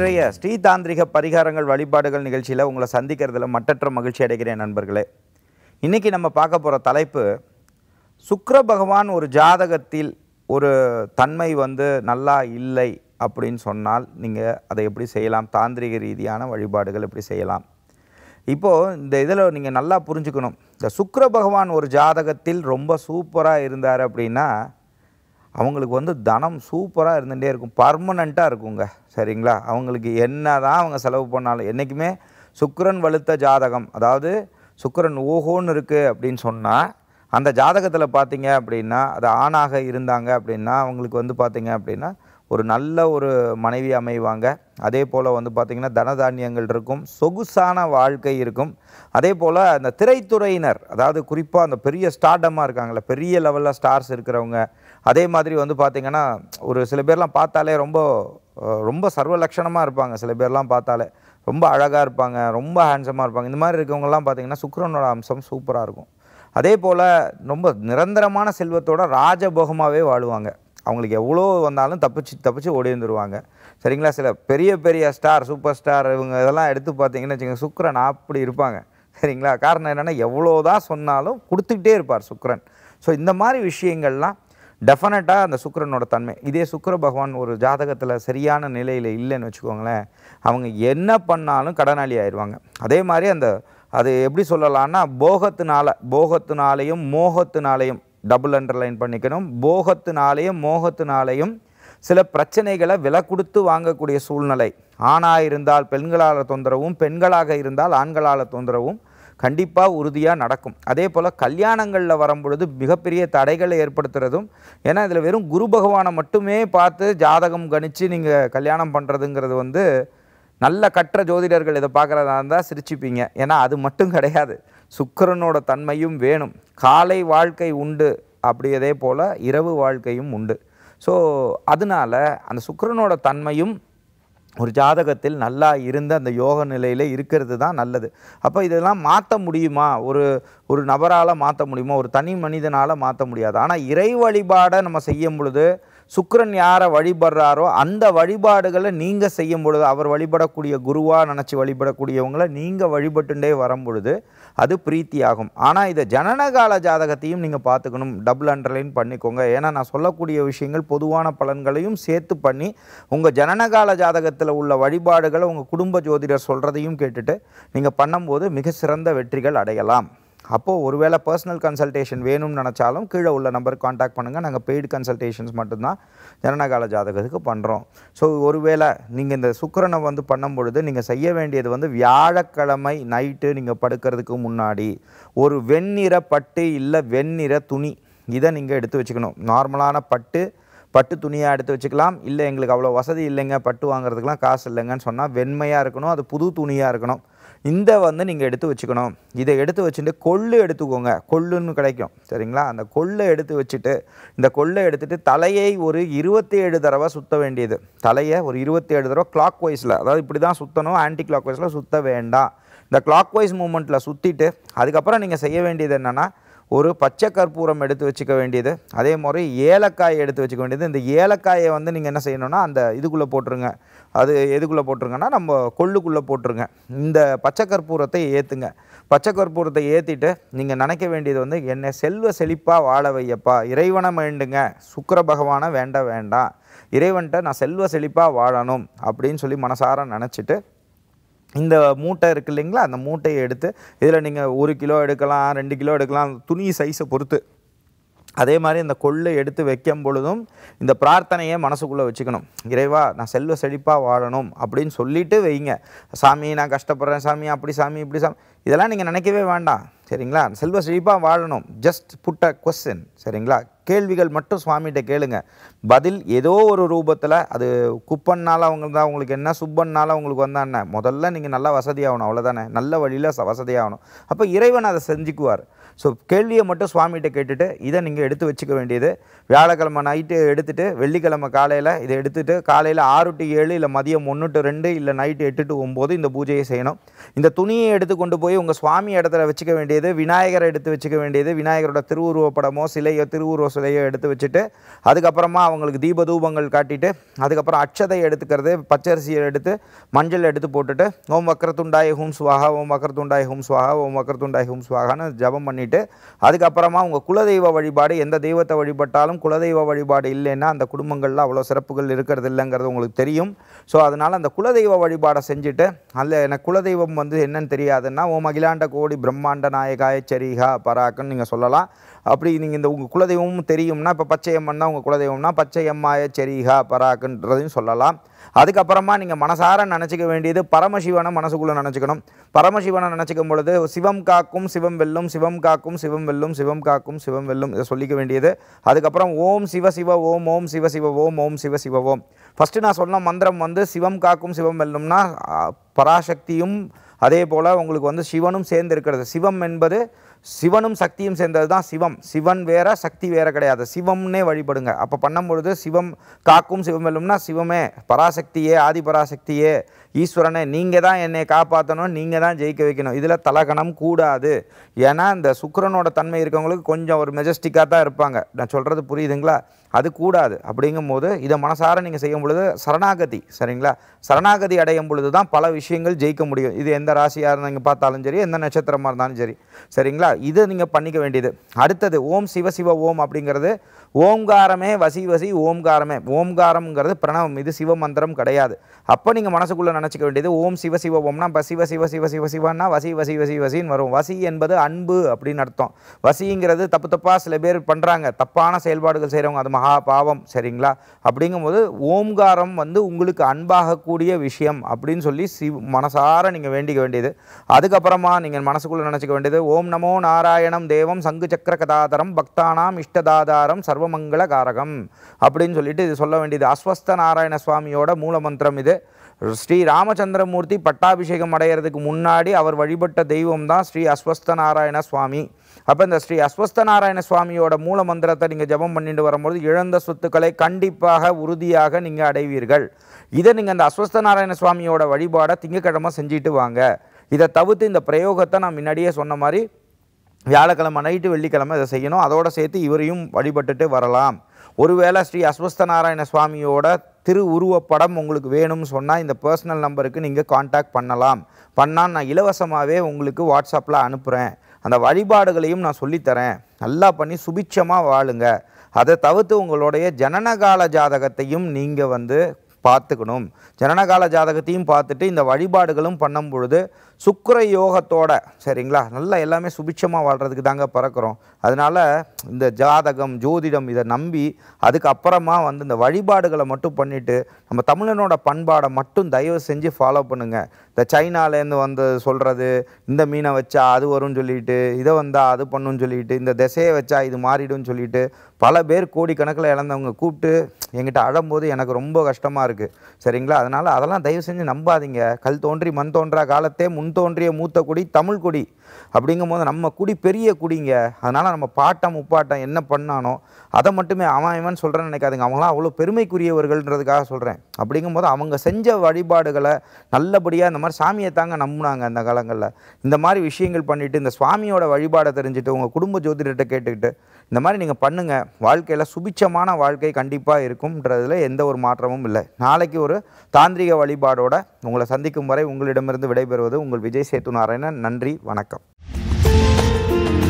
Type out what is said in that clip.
இன்றைய ஸ்ரீ தாந்திரிக பரிகாரங்கள் வழிபாடுகள் நிகழ்ச்சியில் உங்களை சந்திக்கிறதுல மட்டற்ற மகிழ்ச்சி அடைகிறேன் நண்பர்களே இன்றைக்கி நம்ம பார்க்க போகிற தலைப்பு சுக்கர பகவான் ஒரு ஜாதகத்தில் ஒரு தன்மை வந்து நல்லா இல்லை அப்படின்னு சொன்னால் நீங்கள் அதை எப்படி செய்யலாம் தாந்திரிக ரீதியான வழிபாடுகள் எப்படி செய்யலாம் இப்போது இந்த இதில் நீங்கள் நல்லா புரிஞ்சுக்கணும் இந்த சுக்கர பகவான் ஒரு ஜாதகத்தில் ரொம்ப சூப்பராக இருந்தார் அப்படின்னா அவங்களுக்கு வந்து தனம் சூப்பராக இருந்துகிட்டே இருக்கும் பர்மனெண்ட்டாக இருக்குங்க சரிங்களா அவங்களுக்கு என்ன தான் அவங்க செலவு பண்ணாலும் என்றைக்குமே சுக்கரன் வலுத்த ஜாதகம் அதாவது சுக்கரன் ஓஹோன்னு இருக்குது அப்படின்னு சொன்னால் அந்த ஜாதகத்தில் பார்த்தீங்க அப்படின்னா அது ஆணாக இருந்தாங்க அப்படின்னா அவங்களுக்கு வந்து பார்த்திங்க அப்படின்னா ஒரு நல்ல ஒரு மனைவி அமைவாங்க அதே போல் வந்து பார்த்திங்கன்னா தனதானியங்கள் இருக்கும் சொகுசான வாழ்க்கை இருக்கும் அதே போல் அந்த திரைத்துறையினர் அதாவது குறிப்பாக அந்த பெரிய ஸ்டார்டமாக இருக்காங்களே பெரிய லெவலில் ஸ்டார்ஸ் இருக்கிறவங்க அதே மாதிரி வந்து பார்த்திங்கன்னா ஒரு சில பேர்லாம் பார்த்தாலே ரொம்ப ரொம்ப சர்வ லட்சணமாக இருப்பாங்க சில பேர்லாம் பார்த்தாலே ரொம்ப அழகாக இருப்பாங்க ரொம்ப ஹேண்ட்ஸமாக இருப்பாங்க இந்த மாதிரி இருக்கவங்கலாம் பார்த்திங்கன்னா சுக்கரனோட அம்சம் சூப்பராக இருக்கும் அதே போல் ரொம்ப நிரந்தரமான செல்வத்தோட ராஜபோகமாகவே வாழுவாங்க அவங்களுக்கு எவ்வளோ வந்தாலும் தப்பிச்சு தப்பிச்சு ஓடி சரிங்களா சில பெரிய பெரிய ஸ்டார் சூப்பர் ஸ்டார் இவங்க இதெல்லாம் எடுத்து பார்த்தீங்கன்னு வச்சுக்கோங்க சுக்கரன் அப்படி இருப்பாங்க சரிங்களா காரணம் என்னென்னா எவ்வளோ தான் சொன்னாலும் கொடுத்துக்கிட்டே இருப்பார் சுக்கரன் ஸோ இந்த மாதிரி விஷயங்கள்லாம் டெஃபினட்டாக அந்த சுக்கரனோட தன்மை இதே சுக்கர பகவான் ஒரு ஜாதகத்தில் சரியான நிலையில் இல்லைன்னு வச்சுக்கோங்களேன் அவங்க என்ன பண்ணாலும் கடனாளி ஆயிடுவாங்க அதே மாதிரி அந்த அது எப்படி சொல்லலான்னா போகத்தினால போகத்தினாலையும் மோகத்தினாலையும் டபுள் அண்டர்லைன் பண்ணிக்கணும் போகத்தினாலையும் மோகத்தினாலையும் சில பிரச்சனைகளை விலை கொடுத்து வாங்கக்கூடிய சூழ்நிலை ஆணாக இருந்தால் பெண்களால் தொந்தரவும் பெண்களாக இருந்தால் ஆண்களால் தொந்தரவும் கண்டிப்பாக உறுதியாக நடக்கும் அதே போல் கல்யாணங்களில் வரும்பொழுது மிகப்பெரிய தடைகளை ஏற்படுத்துகிறதும் ஏன்னா இதில் வெறும் குரு பகவானை மட்டுமே பார்த்து ஜாதகம் கணித்து நீங்கள் கல்யாணம் பண்ணுறதுங்கிறது வந்து நல்ல கற்ற ஜோதிடர்கள் இதை பார்க்குறதா இருந்தால் சிரிச்சுப்பீங்க ஏன்னா அது மட்டும் கிடையாது சுக்கரனோட தன்மையும் வேணும் காலை வாழ்க்கை உண்டு அப்படியதே போல் இரவு வாழ்க்கையும் உண்டு ஸோ அதனால் அந்த சுக்கரனோட தன்மையும் ஒரு ஜாதகத்தில் நல்லா இருந்த அந்த யோக நிலையில் இருக்கிறது தான் நல்லது அப்போ இதெல்லாம் மாற்ற முடியுமா ஒரு ஒரு நபரால் மாற்ற முடியுமா ஒரு தனி மனிதனால் மாற்ற முடியாது ஆனால் இறை வழிபாடை நம்ம செய்யும் பொழுது சுக்கரன் யாரை வழிபடுறாரோ அந்த வழிபாடுகளை நீங்கள் செய்யும் பொழுது அவர் வழிபடக்கூடிய குருவாக நினச்சி வழிபடக்கூடியவங்களை நீங்கள் வழிபட்டுண்டே வரும் பொழுது அது பிரீத்தி ஆகும் ஆனால் இதை ஜனனகால ஜாதகத்தையும் நீங்கள் பார்த்துக்கணும் டபுள் அண்டர்லைன் பண்ணிக்கோங்க ஏன்னா நான் சொல்லக்கூடிய விஷயங்கள் பொதுவான பலன்களையும் சேர்த்து பண்ணி உங்கள் ஜனனகால ஜாதகத்தில் உள்ள வழிபாடுகளை உங்கள் குடும்ப ஜோதிடர் சொல்கிறதையும் கேட்டுட்டு நீங்கள் பண்ணும்போது மிக சிறந்த வெற்றிகள் அடையலாம் அப்போது ஒருவேளை பர்சனல் கன்சல்டேஷன் வேணும்னு நினச்சாலும் கீழே உள்ள நம்பருக்கு காண்டாக்ட் பண்ணுங்கள் நாங்கள் பெய்டு கன்சல்டேஷன்ஸ் மட்டும்தான் ஜனனகால ஜாதகத்துக்கு பண்ணுறோம் ஸோ ஒருவேளை நீங்கள் இந்த சுக்கரனை வந்து பண்ணும் பொழுது நீங்கள் செய்ய வேண்டியது வந்து வியாழக்கிழமை நைட்டு நீங்கள் படுக்கிறதுக்கு முன்னாடி ஒரு வெண்ணிற பட்டு இல்லை வெண்ணிற துணி இதை நீங்கள் எடுத்து வச்சுக்கணும் நார்மலான பட்டு பட்டு துணியாக எடுத்து வச்சுக்கலாம் இல்லை எங்களுக்கு அவ்வளோ வசதி இல்லைங்க பட்டு வாங்குறதுக்கெலாம் காசு இல்லைங்கன்னு சொன்னால் வெண்மையாக இருக்கணும் அது புது துணியாக இருக்கணும் இந்த வந்து நீங்கள் எடுத்து வச்சுக்கணும் இதை எடுத்து வச்சுட்டு கொள்ளு எடுத்துக்கோங்க கொள்ளுன்னு கிடைக்கும் சரிங்களா அந்த கொள்ளை எடுத்து வச்சுட்டு இந்த கொள்ளை எடுத்துகிட்டு தலையை ஒரு இருபத்தி ஏழு தடவை சுற்ற வேண்டியது தலையை ஒரு இருபத்தி ஏழு தடவை கிளாக் வைஸில் அதாவது இப்படி தான் சுற்றணும் ஆன்டி கிளாக் வைஸில் சுற்ற வேண்டாம் இந்த கிளாக் வைஸ் மூமெண்ட்டில் சுற்றிட்டு அதுக்கப்புறம் நீங்கள் செய்ய வேண்டியது என்னென்னா ஒரு பச்சை கற்பூரம் எடுத்து வச்சுக்க வேண்டியது அதே மாதிரி ஏலக்காய் எடுத்து வச்சுக்க வேண்டியது இந்த ஏலக்காயை வந்து நீங்கள் என்ன செய்யணும்னா அந்த இதுக்குள்ளே போட்டுருங்க அது எதுக்குள்ளே போட்டுருங்கன்னா நம்ம கொள்ளுக்குள்ளே போட்டுருங்க இந்த பச்சை கற்பூரத்தை ஏற்றுங்க பச்சை கற்பூரத்தை ஏற்றிட்டு நீங்கள் நினைக்க வேண்டியது வந்து என்னை செல்வ செழிப்பாக வாழ வையப்பா இறைவனை வேண்டுங்க சுக்கர பகவானை வேண்ட வேண்டாம் இறைவன்கிட்ட நான் செல்வ செழிப்பாக வாழணும் அப்படின்னு சொல்லி மனசார நினச்சிட்டு இந்த மூட்டை இருக்குது இல்லைங்களா அந்த மூட்டையை எடுத்து இதில் நீங்கள் ஒரு கிலோ எடுக்கலாம் ரெண்டு கிலோ எடுக்கலாம் துணி சைஸை பொறுத்து அதே மாதிரி இந்த கொள்ளை எடுத்து வைக்கும் பொழுதும் இந்த பிரார்த்தனையை மனசுக்குள்ளே வச்சுக்கணும் இறைவா நான் செல்வ செழிப்பாக வாழணும் அப்படின்னு சொல்லிட்டு வைங்க சாமி நான் கஷ்டப்படுறேன் சாமி அப்படி சாமி இப்படி சாமி இதெல்லாம் நீங்கள் நினைக்கவே வேண்டாம் சரிங்களா செல்வ செழிப்பாக வாழணும் ஜஸ்ட் புட் அ கொஸ்டின் சரிங்களா கேள்விகள் மட்டும் சுவாமிகிட்ட கேளுங்க பதில் ஏதோ ஒரு ரூபத்தில் அது குப்பன்னால் அவங்க தான் உங்களுக்கு என்ன சுப்பன்னால் உங்களுக்கு வந்தா என்ன முதல்ல நீங்கள் நல்லா வசதியாகணும் அவ்வளோதானே நல்ல வழியில் வசதியாகணும் அப்போ இறைவன் அதை செஞ்சுக்குவார் ஸோ கேள்வியை மட்டும் சுவாமிகிட்ட கேட்டுட்டு இதை நீங்கள் எடுத்து வச்சுக்க வேண்டியது வியாழக்கிழமை நைட்டு எடுத்துகிட்டு வெள்ளிக்கிழமை காலையில் இதை எடுத்துகிட்டு காலையில் ஆறு டு ஏழு இல்லை மதியம் ஒன்று டு ரெண்டு இல்லை நைட்டு எட்டு டு ஒம்பது இந்த பூஜையை செய்யணும் இந்த துணியை எடுத்து கொண்டு போய் உங்கள் சுவாமி இடத்துல வச்சுக்க வேண்டியது விநாயகரை எடுத்து வச்சுக்க வேண்டியது விநாயகரோட திருவுருவ படமோ சிலையோ திருவுருவ சிலையோ எடுத்து வச்சுட்டு அதுக்கப்புறமா அவங்களுக்கு தீபதூபங்கள் காட்டிட்டு அதுக்கப்புறம் அட்சதை எடுத்துக்கிறது பச்சரிசியை எடுத்து மஞ்சள் எடுத்து போட்டுட்டு ஓம் வக்கரத்துண்டாய் ஹூம் சுவாகா ஓம் வக்கரத்துண்டாய் ஹூம் சுவாகா ஓம் வக்கரத்துண்டாய் ஹூம் சுவாகான்னு ஜபம் பண்ணி பண்ணிவிட்டு அதுக்கப்புறமா உங்கள் குலதெய்வ வழிபாடு எந்த தெய்வத்தை வழிபட்டாலும் குலதெய்வ வழிபாடு இல்லைன்னா அந்த குடும்பங்களில் அவ்வளோ சிறப்புகள் இருக்கிறது இல்லைங்கிறது உங்களுக்கு தெரியும் ஸோ அதனால் அந்த குலதெய்வ வழிபாடை செஞ்சுட்டு அதில் எனக்கு குலதெய்வம் வந்து என்னன்னு தெரியாதுன்னா ஓ மகிழாண்ட கோடி பிரம்மாண்ட நாயகாய சரிகா பராக்குன்னு நீங்கள் சொல்லலாம் அப்படி நீங்கள் இந்த உங்கள் குலதெய்வமும் தெரியும்னா இப்போ பச்சை தான் உங்கள் குலதெய்வம்னா பச்சை அம்மாய செரிகா பராக்குன்றதையும் சொல்லலாம் அதுக்கப்புறமா நீங்கள் மனசார நினச்சிக்க வேண்டியது பரமசிவனை மனசுக்குள்ளே நினச்சிக்கணும் பரமசிவனை நினச்சிக்கும் பொழுது சிவம் காக்கும் சிவம் வெல்லும் சிவம் காக்கும் சிவம் வெல்லும் சிவம் காக்கும் சிவம் வெல்லும் இதை சொல்லிக்க வேண்டியது அதுக்கப்புறம் ஓம் சிவ சிவ ஓம் ஓம் சிவ சிவ ஓம் ஓம் சிவ சிவ ஓம் ஃபஸ்ட்டு நான் சொன்ன மந்திரம் வந்து சிவம் காக்கும் சிவம் வெல்லும்னா பராசக்தியும் அதே போல் உங்களுக்கு வந்து சிவனும் சேர்ந்து இருக்கிறது சிவம் என்பது சிவனும் சக்தியும் சேர்ந்தது தான் சிவம் சிவன் வேற சக்தி வேற கிடையாது சிவம்னே வழிபடுங்க அப்போ பண்ணும்பொழுது சிவம் காக்கும் சிவம் வெல்லும்னா சிவமே பராசக்தியே ஆதி பராசக்தியே ஈஸ்வரனே நீங்கள் தான் என்னை காப்பாற்றணும் நீங்கள் தான் ஜெயிக்க வைக்கணும் இதில் தலகணம் கூடாது ஏன்னா இந்த சுக்கரனோட தன்மை இருக்கவங்களுக்கு கொஞ்சம் ஒரு மெஜஸ்டிக்காக தான் இருப்பாங்க நான் சொல்கிறது புரியுதுங்களா அது கூடாது அப்படிங்கும் போது இதை மனசார நீங்கள் செய்யும் பொழுது சரணாகதி சரிங்களா சரணாகதி அடையும் பொழுது தான் பல விஷயங்கள் ஜெயிக்க முடியும் இது எந்த ராசியாக நீங்கள் பார்த்தாலும் சரி எந்த நட்சத்திரமாக இருந்தாலும் சரி சரிங்களா இது நீங்கள் பண்ணிக்க வேண்டியது அடுத்தது ஓம் சிவ சிவ ஓம் அப்படிங்கிறது ஓம்காரமே வசி வசி ஓம்காரமே ஓம்காரம்ங்கிறது பிரணவம் இது சிவ மந்திரம் கிடையாது அப்போ நீங்கள் மனசுக்குள்ளே நினச்சிக்க வேண்டியது ஓம் சிவ சிவ ஓம்னா இப்போ சிவ சிவ சிவ சிவ சிவன்னா வசி வசி வசி வசின்னு வரும் வசி என்பது அன்பு அப்படின்னு அர்த்தம் வசிங்கிறது தப்பு தப்பாக சில பேர் பண்ணுறாங்க தப்பான செயல்பாடுகள் செய்கிறவங்க அது மகா பாவம் சரிங்களா அப்படிங்கும்போது ஓம்காரம் வந்து உங்களுக்கு அன்பாகக்கூடிய விஷயம் அப்படின்னு சொல்லி சிவ் மனசார நீங்கள் வேண்டிக்க வேண்டியது அதுக்கப்புறமா நீங்கள் மனசுக்குள்ளே நினச்சிக்க வேண்டியது ஓம் நமோ நாராயணம் தேவம் சங்கு சக்கர கதாதாரம் பக்தானாம் இஷ்டதாதாரம் சர்வமங்கள காரகம் அப்படின்னு சொல்லிட்டு இது சொல்ல வேண்டியது அஸ்வஸ்த நாராயண சுவாமியோட மூலமந்திரம் இது ஸ்ரீ ராமச்சந்திரமூர்த்தி பட்டாபிஷேகம் அடைகிறதுக்கு முன்னாடி அவர் வழிபட்ட தெய்வம் தான் ஸ்ரீ அஸ்வஸ்த நாராயண சுவாமி அப்போ இந்த ஸ்ரீ அஸ்வஸ்த நாராயண சுவாமியோட மூல மந்திரத்தை நீங்கள் ஜபம் பண்ணிட்டு வரும்போது இழந்த சொத்துக்களை கண்டிப்பாக உறுதியாக நீங்கள் அடைவீர்கள் இதை நீங்கள் அந்த அஸ்வஸ்த நாராயண சுவாமியோட வழிபாடை திங்கக்கிழமை செஞ்சுட்டு வாங்க இதை தவிர்த்து இந்த பிரயோகத்தை நான் முன்னாடியே சொன்ன மாதிரி வியாழக்கிழமை நைட்டு வெள்ளிக்கிழமை இதை செய்யணும் அதோடு சேர்த்து இவரையும் வழிபட்டுட்டு வரலாம் ஒருவேளை ஸ்ரீ அஸ்வஸ்த நாராயண சுவாமியோட திரு உருவப்படம் உங்களுக்கு வேணும்னு சொன்னால் இந்த பர்சனல் நம்பருக்கு நீங்கள் காண்டாக்ட் பண்ணலாம் பண்ணால் நான் இலவசமாகவே உங்களுக்கு வாட்ஸ்அப்பில் அனுப்புகிறேன் அந்த வழிபாடுகளையும் நான் சொல்லித்தரேன் நல்லா பண்ணி சுபிட்சமாக வாழுங்க அதை தவிர்த்து உங்களுடைய ஜனனகால ஜாதகத்தையும் நீங்கள் வந்து பார்த்துக்கணும் ஜனனகால ஜாதகத்தையும் பார்த்துட்டு இந்த வழிபாடுகளும் பண்ணும் பொழுது சுக்கர யோகத்தோட சரிங்களா நல்லா எல்லாமே சுபிட்சமாக வாழ்கிறதுக்கு தாங்க பிறக்கிறோம் அதனால் இந்த ஜாதகம் ஜோதிடம் இதை நம்பி அதுக்கப்புறமா வந்து இந்த வழிபாடுகளை மட்டும் பண்ணிவிட்டு நம்ம தமிழனோட பண்பாடை மட்டும் தயவு செஞ்சு ஃபாலோ பண்ணுங்கள் இந்த சைனாலேருந்து வந்து சொல்கிறது இந்த மீனை வச்சா அது வரும்னு சொல்லிட்டு இதை வந்தால் அது பண்ணுன்னு சொல்லிட்டு இந்த திசையை வச்சா இது மாறிடும் சொல்லிட்டு பல பேர் கோடிக்கணக்கில் இழந்தவங்க கூப்பிட்டு எங்கிட்ட அழும்போது எனக்கு ரொம்ப கஷ்டமாக இருக்குது சரிங்களா அதனால் அதெல்லாம் தயவு செஞ்சு நம்பாதீங்க கல் தோன்றி மண் தோன்றா காலத்தே முன் தோன்றிய மூத்த குடி தமிழ் குடி அப்படிங்கும் போது நம்ம குடி பெரிய குடிங்க அதனால் நம்ம பாட்டம் உப்பாட்டம் என்ன பண்ணானோ அதை மட்டுமே அவன் இவன் சொல்கிறேன்னு நினைக்காதுங்க அவங்களாம் அவ்வளோ பெருமைக்குரியவர்கள்ன்றதுக்காக சொல்கிறேன் அப்படிங்கும் போது அவங்க செஞ்ச வழிபாடுகளை நல்லபடியாக இந்த மாதிரி சாமியை தாங்க நம்பினாங்க அந்த காலங்களில் இந்த மாதிரி விஷயங்கள் பண்ணிவிட்டு இந்த சுவாமியோட வழிபாடை தெரிஞ்சுட்டு உங்கள் குடும்ப ஜோதிடர்கிட்ட கேட்டுக்கிட்டு இந்த மாதிரி நீங்கள் பண்ணுங்கள் வாழ்க்கையில் சுபிச்சமான வாழ்க்கை கண்டிப்பாக இருக்கும்ன்றதுல எந்த ஒரு மாற்றமும் இல்லை நாளைக்கு ஒரு தாந்திரிக வழிபாடோடு உங்களை சந்திக்கும் வரை உங்களிடமிருந்து விடைபெறுவது உங்கள் விஜய் சேத்து நாராயணன் நன்றி வணக்கம்